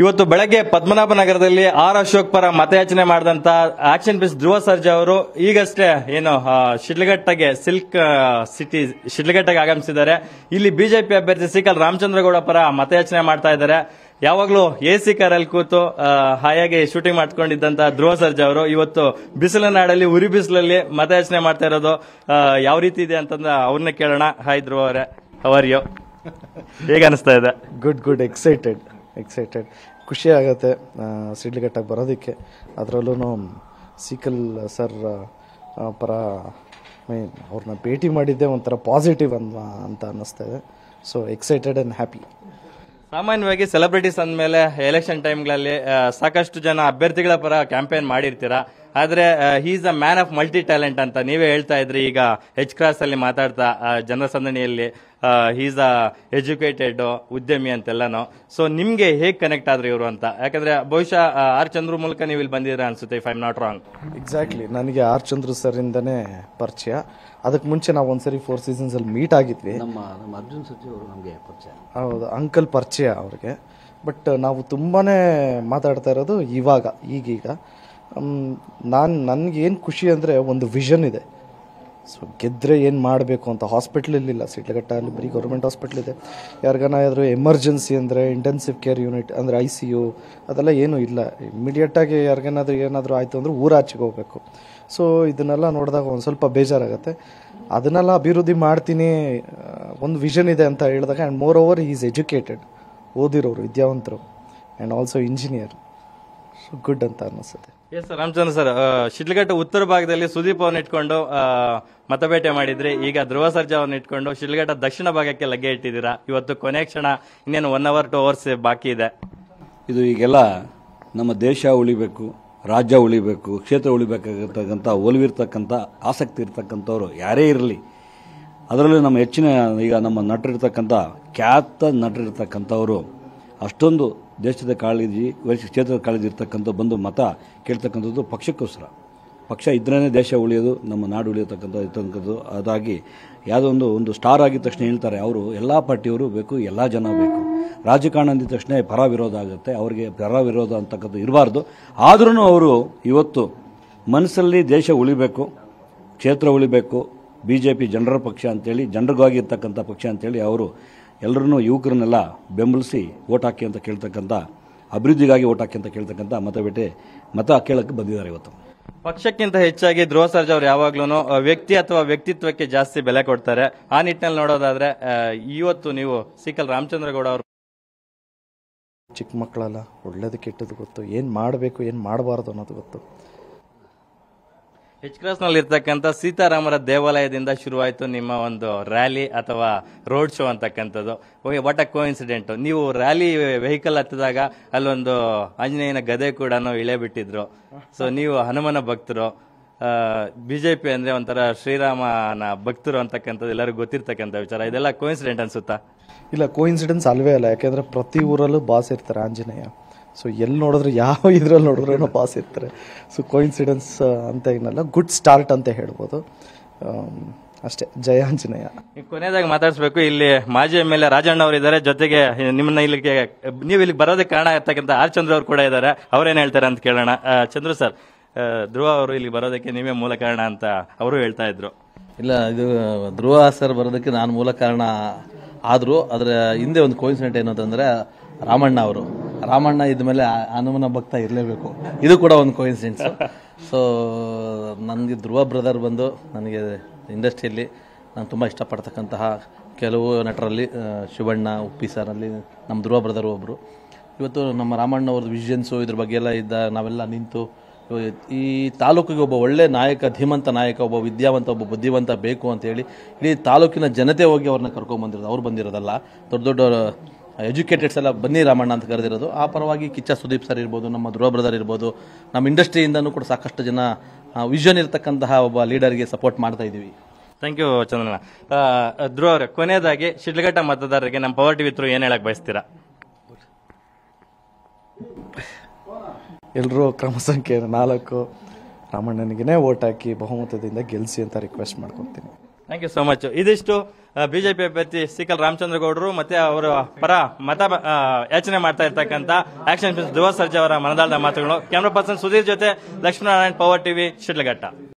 ಇವತ್ತು ಬೆಳಗ್ಗೆ ಪದ್ಮನಾಭ ನಗರದಲ್ಲಿ ಆರ್ ಅಶೋಕ್ ಪರ ಮತಯಾಚನೆ ಮಾಡಿದಂತ ಆಕ್ಷನ್ ಬಿಸ್ ಧ್ರುವ ಸರ್ಜಾ ಅವರು ಈಗಷ್ಟೇ ಏನು ಶಿಡ್ಲಘಟ್ಟಗೆ ಸಿಲ್ಕ್ ಸಿಟಿ ಶಿಡ್ಲಘಟ್ಟಗೆ ಆಗಮಿಸಿದ್ದಾರೆ ಇಲ್ಲಿ ಬಿಜೆಪಿ ಅಭ್ಯರ್ಥಿ ಸಿಕಲ್ ರಾಮಚಂದ್ರಗೌಡ ಪರ ಮತಯಾಚನೆ ಮಾಡ್ತಾ ಇದ್ದಾರೆ ಯಾವಾಗಲೂ ಎ ಸಿ ಕಾರಲ್ಲಿ ಕೂತು ಹಾಯಾಗಿ ಶೂಟಿಂಗ್ ಮಾಡ್ಕೊಂಡಿದ್ದಂತಹ ಧ್ರುವ ಸರ್ಜಾ ಅವರು ಇವತ್ತು ಬಿಸಿಲ ನಾಡಲ್ಲಿ ಉರಿ ಬಿಸಿಲಲ್ಲಿ ಮತಯಾಚನೆ ಮಾಡ್ತಾ ಇರೋದು ಯಾವ ರೀತಿ ಇದೆ ಅಂತಂದ ಅವ್ರನ್ನ ಕೇಳೋಣ ಹಾಯ್ ಧ್ರುವ ಅವರೇ ಅವರ್ಯೋ ಹೇಗೆ ಅನಿಸ್ತಾ ಇದೆ ಗುಡ್ ಗುಡ್ ಎಕ್ಸೈಟೆಡ್ ಎಕ್ಸೈಟೆಡ್ ಖುಷಿ ಆಗುತ್ತೆ ಸಿಡ್ಲಿಘಟ್ಟಾಗಿ ಬರೋದಕ್ಕೆ ಅದರಲ್ಲೂ ಸಿಕಲ್ ಸರ್ ಪರ ಮೀನ್ ಅವ್ರನ್ನ ಭೇಟಿ ಮಾಡಿದ್ದೆ ಒಂಥರ ಪಾಸಿಟಿವ್ ಅನ್ವಾ ಅಂತ ಅನ್ನಿಸ್ತಾ ಇದೆ ಸೊ ಎಕ್ಸೈಟೆಡ್ ಆ್ಯಂಡ್ ಹ್ಯಾಪಿ ಸಾಮಾನ್ಯವಾಗಿ ಸೆಲೆಬ್ರಿಟೀಸ್ ಅಂದಮೇಲೆ ಎಲೆಕ್ಷನ್ ಟೈಮ್ಗಳಲ್ಲಿ ಸಾಕಷ್ಟು ಜನ ಅಭ್ಯರ್ಥಿಗಳ ಪರ ಕ್ಯಾಂಪೇನ್ ಮಾಡಿರ್ತೀರಾ ಆದರೆ is a man of multi talent ಅಂತ ನೀವೇ ಹೇಳ್ತಾ ಇದ್ರಿ ಈಗ ಹೆಚ್ ಕ್ರಾಸ್ ಅಲ್ಲಿ ಮಾತಾಡ್ತಾ ಜನಸಂದಣಿಯಲ್ಲಿ ಈಸ್ ಅ ಎಜುಕೇಟೆಡ್ ಉದ್ಯಮಿ ಅಂತೆಲ್ಲನೋ ಸೊ ನಿಮಗೆ ಹೇಗೆ ಕನೆಕ್ಟ್ ಆದ್ರೆ ಇವರು ಅಂತ ಯಾಕಂದ್ರೆ ಬಹುಶಃ ಆರ್ ಚಂದ್ರ ಮೂಲಕ ನೀವು ಇಲ್ಲಿ ಬಂದಿದ್ರೆ ಅನ್ಸುತ್ತೆ if I not wrong exactly ನನಗೆ ಆರ್ ಚಂದ್ರ ಸರ್ ಇಂದನೇ ಪರಿಚಯ ಅದಕ್ಕೆ ಮುಂಚೆ ನಾವು ಒಂದ್ಸರಿ ಫೋರ್ ಸೀಸನ್ಸ್ ಅಲ್ಲಿ ಮೀಟ್ ಆಗಿದ್ವಿ ನಮ್ಮ ನಮಗೆ ಪರಿಚಯ ಹೌದು ಅಂಕಲ್ ಪರಿಚಯ ಅವ್ರಿಗೆ ಬಟ್ ನಾವು ತುಂಬಾನೇ ಮಾತಾಡ್ತಾ ಇರೋದು ಇವಾಗ ಈಗೀಗ ನಾನು ನನಗೇನು ಖುಷಿ ಅಂದರೆ ಒಂದು ವಿಷನ್ ಇದೆ ಸೊ ಗೆದ್ದರೆ ಏನು ಮಾಡಬೇಕು ಅಂತ ಹಾಸ್ಪಿಟ್ಲ್ ಸಿಟ್ಲಘಟ್ಟ ಅಲ್ಲಿ ಬರೀ ಗೌರ್ಮೆಂಟ್ ಹಾಸ್ಪಿಟ್ಲ್ ಇದೆ ಯಾರಿಗಾನಾದರೂ ಎಮರ್ಜೆನ್ಸಿ ಅಂದರೆ ಇಂಟೆನ್ಸಿವ್ ಕೇರ್ ಯೂನಿಟ್ ಅಂದರೆ ಐ ಸಿ ಯು ಅದೆಲ್ಲ ಏನೂ ಇಲ್ಲ ಇಮಿಡಿಯೇಟಾಗಿ ಯಾರಿಗೇನಾದರೂ ಏನಾದರೂ ಆಯಿತು ಅಂದರೆ ಊರಾಚೆಗೆ ಹೋಗಬೇಕು ಸೊ ಇದನ್ನೆಲ್ಲ ನೋಡಿದಾಗ ಒಂದು ಸ್ವಲ್ಪ ಬೇಜಾರಾಗುತ್ತೆ ಅದನ್ನೆಲ್ಲ ಅಭಿವೃದ್ಧಿ ಮಾಡ್ತೀನಿ ಒಂದು ವಿಷನ್ ಇದೆ ಅಂತ ಹೇಳಿದಾಗ and moreover is educated ಓದಿರೋರು ವಿದ್ಯಾವಂತರು and also engineer so good ಅಂತ ಅನ್ನಿಸುತ್ತೆ yes sir Ramachandra sir Shidlaghatta ಉತ್ತರ ಭಾಗದಲ್ಲಿ ಸುದೀಪ್ ಅವ್ರನ್ನ ಇಟ್ಕೊಂಡು ಮತಬೇಟೆ ಮಾಡಿದ್ರಿ ಈಗ ಧ್ರುವ ಸರ್ಜಾ ಅವ್ರನ್ನ ಇಟ್ಕೊಂಡು ಶಿಡ್ಲಘಟ್ಟ ದಕ್ಷಿಣ ಭಾಗಕ್ಕೆ ಲಗ್ಗೆ ಇಟ್ಟಿದ್ದೀರಾ ಇವತ್ತು ಕೊನೆ ಕ್ಷಣ ಇನ್ನೇನು ಒನ್ ಅವರ್ ಟು ಅವರ್ಸ್ ಬಾಕಿ ಇದೆ ಇದು ಈಗೆಲ್ಲ ನಮ್ಮ ದೇಶ ಉಳಿಬೇಕು ರಾಜ್ಯ ಉಳಿಬೇಕು ಕ್ಷೇತ್ರ ಉಳಿಬೇಕಾಗಿರ್ತಕ್ಕಂಥ ಒಲಿವಿರ್ತಕ್ಕಂಥ ಆಸಕ್ತಿ ಇರ್ತಕ್ಕಂಥವ್ರು ಯಾರೇ ಇರಲಿ ಅದರಲ್ಲೂ ನಮ್ಮ ಹೆಚ್ಚಿನ ಈಗ ನಮ್ಮ ನಟರಿರ್ತಕ್ಕಂಥ ಖ್ಯಾತ ನಟರಿರ್ತಕ್ಕಂಥವರು ಅಷ್ಟೊಂದು ದೇಶದ ಕಾಳಜಿ ಕ್ಷೇತ್ರದ ಕಾಳಜಿ ಇರ್ತಕ್ಕಂಥ ಬಂದು ಮತ ಕೇಳ್ತಕ್ಕಂಥದ್ದು ಪಕ್ಷಕ್ಕೋಸ್ಕರ ಪಕ್ಷ ಇದ್ರೇ ದೇಶ ಉಳಿಯೋದು ನಮ್ಮ ನಾಡು ಉಳಿಯತಕ್ಕಂಥ ಇರ್ತಕ್ಕಂಥದ್ದು ಅದಾಗಿ ಯಾವುದೋ ಒಂದು ಒಂದು ಸ್ಟಾರ್ ಆಗಿದ ತಕ್ಷಣ ಹೇಳ್ತಾರೆ ಅವರು ಎಲ್ಲ ಪಾರ್ಟಿಯವರು ಬೇಕು ಎಲ್ಲ ಜನ ಬೇಕು ರಾಜಕಾರಣ ಅಂದಿದ ತಕ್ಷಣ ಪರ ವಿರೋಧ ಆಗುತ್ತೆ ಅವರಿಗೆ ಪರ ವಿರೋಧ ಅಂತಕ್ಕಂಥ ಇರಬಾರ್ದು ಆದ್ರೂ ಅವರು ಇವತ್ತು ಮನಸ್ಸಲ್ಲಿ ದೇಶ ಉಳಿಬೇಕು ಕ್ಷೇತ್ರ ಉಳಿಬೇಕು ಬಿ ಜೆ ಪಿ ಜನರ ಪಕ್ಷ ಅಂತೇಳಿ ಜನರಿಗಾಗಿರ್ತಕ್ಕಂಥ ಪಕ್ಷ ಅಂತೇಳಿ ಅವರು ಎಲ್ಲರನ್ನೂ ಯುವಕರನ್ನೆಲ್ಲ ಬೆಂಬಲಿಸಿ ಓಟ್ ಹಾಕಿ ಅಂತ ಕೇಳ್ತಕ್ಕಂಥ ಅಭಿವೃದ್ಧಿಗಾಗಿ ಓಟ್ ಹಾಕಿ ಅಂತ ಕೇಳ್ತಕ್ಕಂಥ ಮತ ಮತಬೇಟೆ ಮತ ಕೇಳಕ್ಕೆ ಬಂದಿದ್ದಾರೆ ಇವತ್ತು ಪಕ್ಷಕ್ಕಿಂತ ಹೆಚ್ಚಾಗಿ ಧ್ರುವ ಸರ್ಜ್ ಅವರು ಯಾವಾಗ್ಲೂ ವ್ಯಕ್ತಿ ಅಥವಾ ವ್ಯಕ್ತಿತ್ವಕ್ಕೆ ಜಾಸ್ತಿ ಬೆಲೆ ಕೊಡ್ತಾರೆ ಆ ನಿಟ್ಟಿನಲ್ಲಿ ನೋಡೋದಾದ್ರೆ ಇವತ್ತು ನೀವು ಸಿಕಲ್ ರಾಮಚಂದ್ರಗೌಡ ಅವರು ಚಿಕ್ಕ ಮಕ್ಕಳಲ್ಲ ಒಳ್ಳೇದು ಕೆಟ್ಟದ್ದು ಗೊತ್ತು ಏನು ಮಾಡಬೇಕು ಏನು ಮಾಡಬಾರ್ದು ಅನ್ನೋದು ಗೊತ್ತು ಹೆಚ್ ನಲ್ಲಿ ಇರ್ತಕ್ಕಂಥ ಸೀತಾರಾಮರ ದೇವಾಲಯದಿಂದ ಶುರುವಾಯಿತು ನಿಮ್ಮ ಒಂದು ರ್ಯಾಲಿ ಅಥವಾ ರೋಡ್ ಶೋ ಅಂತಕ್ಕಂಥದ್ದು ವಾಟ್ ಅ ಕೋಇನ್ಸಿಡೆಂಟ್ ನೀವು ರ್ಯಾಲಿ ವೆಹಿಕಲ್ ಹತ್ತಿದಾಗ ಅಲ್ಲೊಂದು ಆಂಜನೇಯನ ಗದೆ ಕೂಡ ಇಳೆ ಬಿಟ್ಟಿದ್ರು ಸೊ ನೀವು ಹನುಮನ ಭಕ್ತರು ಬಿಜೆಪಿ ಅಂದ್ರೆ ಒಂಥರ ಶ್ರೀರಾಮನ ಭಕ್ತರು ಅಂತಕ್ಕಂಥದ್ದು ಎಲ್ಲರಿಗೂ ಗೊತ್ತಿರ್ತಕ್ಕಂಥ ವಿಚಾರ ಇದೆಲ್ಲ ಕೋ ಇನ್ಸಿಡೆಂಟ್ ಅನ್ಸುತ್ತಾ ಇಲ್ಲ ಇನ್ಸಿಡೆಂಟ್ಸ್ ಅಲ್ವೇ ಅಲ್ಲ ಯಾಕೆಂದ್ರೆ ಪ್ರತಿ ಊರಲ್ಲೂ ಬಾಸ್ ಇರ್ತಾರೆ ಆಂಜನೇಯ ಸೊ ಎಲ್ಲಿ ನೋಡಿದ್ರು ಯಾವ ಇದ್ರಲ್ಲಿ ನೋಡಿದ್ರೂ ಪಾಸ್ ಇರ್ತಾರೆ ಸೊ ಕೋಇನ್ಸಿಡೆನ್ಸ್ ಅಂತ ಏನಲ್ಲ ಗುಡ್ ಸ್ಟಾರ್ಟ್ ಅಂತ ಹೇಳ್ಬೋದು ಅಷ್ಟೇ ಜಯಾಂಜನೇಯ ಕೊನೆಯದಾಗಿ ಮಾತಾಡಿಸ್ಬೇಕು ಇಲ್ಲಿ ಮಾಜಿ ಎಮ್ ಎಲ್ ಎ ರಾಜಣ್ಣ ಅವರು ಇದ್ದಾರೆ ಜೊತೆಗೆ ನಿಮ್ಮನ್ನ ಇಲ್ಲಿಗೆ ನೀವು ಇಲ್ಲಿಗೆ ಬರೋದಕ್ಕೆ ಕಾರಣ ಇರ್ತಕ್ಕಂಥ ಆರ್ ಚಂದ್ರ ಅವರು ಕೂಡ ಇದ್ದಾರೆ ಅವ್ರೇನು ಹೇಳ್ತಾರೆ ಅಂತ ಕೇಳೋಣ ಚಂದ್ರ ಸರ್ ಧ್ರುವ ಅವರು ಇಲ್ಲಿ ಬರೋದಕ್ಕೆ ನೀವೇ ಮೂಲ ಕಾರಣ ಅಂತ ಅವರು ಹೇಳ್ತಾ ಇದ್ರು ಇಲ್ಲ ಇದು ಧ್ರುವ ಸರ್ ಬರೋದಕ್ಕೆ ನಾನು ಮೂಲ ಕಾರಣ ಆದರೂ ಅದರ ಹಿಂದೆ ಒಂದು ಕೋಯಿನ್ಸಿಡೆಂಟ್ ಏನು ಅಂತಂದರೆ ರಾಮಣ್ಣ ಅವರು ರಾಮಣ್ಣ ಇದ್ಮೇಲೆ ಹನುಮನ ಭಕ್ತ ಇರಲೇಬೇಕು ಇದು ಕೂಡ ಒಂದು ಕೋಇನ್ಸಿಡೆನ್ಸ್ ಸೊ ನನಗೆ ಧ್ರುವ ಬ್ರದರ್ ಬಂದು ನನಗೆ ಇಂಡಸ್ಟ್ರಿಯಲ್ಲಿ ನಾನು ತುಂಬ ಇಷ್ಟಪಡ್ತಕ್ಕಂತಹ ಕೆಲವು ನಟರಲ್ಲಿ ಶಿವಣ್ಣ ಉಪ್ಪಿ ಸರಲ್ಲಿ ನಮ್ಮ ಧ್ರುವ ಬ್ರದರ್ ಒಬ್ಬರು ಇವತ್ತು ನಮ್ಮ ರಾಮಣ್ಣ ಅವ್ರದ್ದು ವಿಷನ್ಸು ಇದ್ರ ಬಗ್ಗೆ ಎಲ್ಲ ಇದ್ದ ನಾವೆಲ್ಲ ನಿಂತು ಈ ತಾಲೂಕಿಗೆ ಒಬ್ಬ ಒಳ್ಳೆ ನಾಯಕ ಧೀಮಂತ ನಾಯಕ ಒಬ್ಬ ವಿದ್ಯಾವಂತ ಒಬ್ಬ ಬುದ್ಧಿವಂತ ಬೇಕು ಅಂತೇಳಿ ಇಡೀ ತಾಲೂಕಿನ ಜನತೆ ಹೋಗಿ ಅವ್ರನ್ನ ಕರ್ಕೊಂಡ್ಬಂದಿರೋದು ಅವ್ರು ಬಂದಿರೋದಲ್ಲ ದೊಡ್ಡ ದೊಡ್ಡ ಎಜುಕೇಟೆಡ್ಸ್ ಎಲ್ಲ ಬನ್ನಿ ರಾಮಣ್ಣ ಅಂತ ಕರೆದಿರೋದು ಆ ಪರವಾಗಿ ಕಿಚ್ಚ ಸುದೀಪ್ ಸರ್ ಇರ್ಬೋದು ನಮ್ಮ ಧ್ರುವ ಬ್ರದರ್ ಇರ್ಬೋದು ನಮ್ಮ ಇಂಡಸ್ಟ್ರಿಯಿಂದನೂ ಕೂಡ ಸಾಕಷ್ಟು ಜನ ವಿಷನ್ ಇರತಕ್ಕಂತಹ ಒಬ್ಬ ಲೀಡರ್ಗೆ ಸಪೋರ್ಟ್ ಮಾಡ್ತಾ ಇದ್ದೀವಿ ಥ್ಯಾಂಕ್ ಯು ಚಂದ್ರಣ್ಣ ಧ್ರುವ ಅವರೇ ಕೊನೆಯದಾಗಿ ಶಿಡ್ಲಘಟ್ಟ ಮತದಾರರಿಗೆ ನಮ್ಮ ಪವರ್ ಟಿವಿ ಥ್ರೂ ಏನು ಹೇಳಕ್ಕೆ ಬಯಸ್ತೀರಾ ಎಲ್ಲರೂ ಕ್ರಮ ಸಂಖ್ಯೆ ನಾಲ್ಕು ರಾಮಣ್ಣನಿಗೆ ಓಟ್ ಹಾಕಿ ಬಹುಮತದಿಂದ ಗೆಲ್ಲಿಸಿ ಅಂತ ರಿಕ್ವೆಸ್ಟ್ ಮಾಡ್ಕೊತೀನಿ ಥ್ಯಾಂಕ್ ಯು ಸೋ ಮಚ್ ಇದಿಷ್ಟು ಬಿಜೆಪಿ ಅಭ್ಯರ್ಥಿ ಸಿಕಲ್ ರಾಮಚಂದ್ರ ಗೌಡರು ಮತ್ತೆ ಅವರ ಪರ ಮತ ಯಾಚನೆ ಮಾಡ್ತಾ ಇರ್ತಕ್ಕಂಥ ಆಕ್ಷನ್ ಧ್ರುವ ಸರ್ಜಾ ಅವರ ಮನದಾಳದ ಮಾತುಗಳು ಕ್ಯಾಮ್ರಾ ಪರ್ಸನ್ ಸುಧೀರ್ ಜೊತೆ ಲಕ್ಷ್ಮೀನಾರಾಯಣ್ ಪವರ್ ಟಿವಿ ಶಿಡ್ಲಘಟ್ಟ